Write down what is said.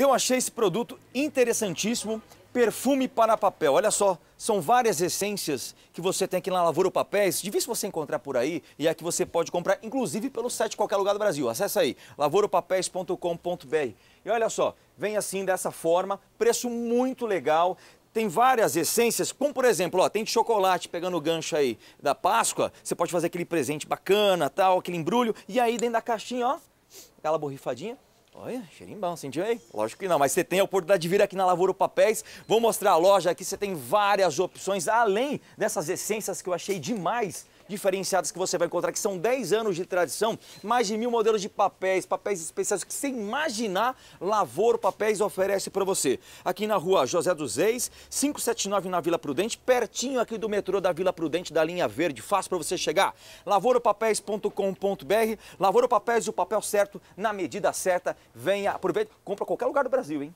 Eu achei esse produto interessantíssimo, perfume para papel. Olha só, são várias essências que você tem aqui na Lavoura Papéis. Difícil você encontrar por aí e é que você pode comprar, inclusive pelo site qualquer lugar do Brasil. Acesse aí, lavouropapéis.com.br. E olha só, vem assim dessa forma, preço muito legal. Tem várias essências, como por exemplo, ó, tem de chocolate pegando o gancho aí da Páscoa. Você pode fazer aquele presente bacana, tal, aquele embrulho. E aí dentro da caixinha, ó, aquela borrifadinha, Olha, cheirinho bom, sentiu aí? Lógico que não, mas você tem a oportunidade de vir aqui na Lavoura Papéis. Vou mostrar a loja aqui, você tem várias opções, além dessas essências que eu achei demais diferenciadas que você vai encontrar, que são 10 anos de tradição, mais de mil modelos de papéis, papéis especiais que você imaginar, Lavoro Papéis oferece para você. Aqui na rua José dos Reis, 579 na Vila Prudente, pertinho aqui do metrô da Vila Prudente, da linha verde, fácil para você chegar. Lavouropapéis.com.br, Lavoro Papéis, o papel certo, na medida certa, Venha, aproveita, compra qualquer lugar do Brasil, hein?